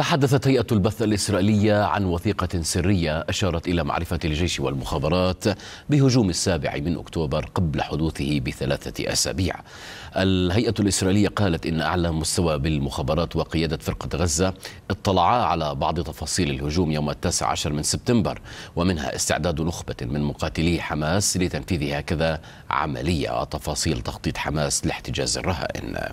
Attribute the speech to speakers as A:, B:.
A: تحدثت هيئة البث الإسرائيلية عن وثيقة سرية أشارت إلى معرفة الجيش والمخابرات بهجوم السابع من أكتوبر قبل حدوثه بثلاثة أسابيع الهيئة الإسرائيلية قالت إن أعلى مستوى بالمخابرات وقيادة فرقة غزة اطلعا على بعض تفاصيل الهجوم يوم التاسع عشر من سبتمبر ومنها استعداد نخبة من مقاتلي حماس لتنفيذ هكذا عملية وتفاصيل تخطيط حماس لاحتجاز الرهائن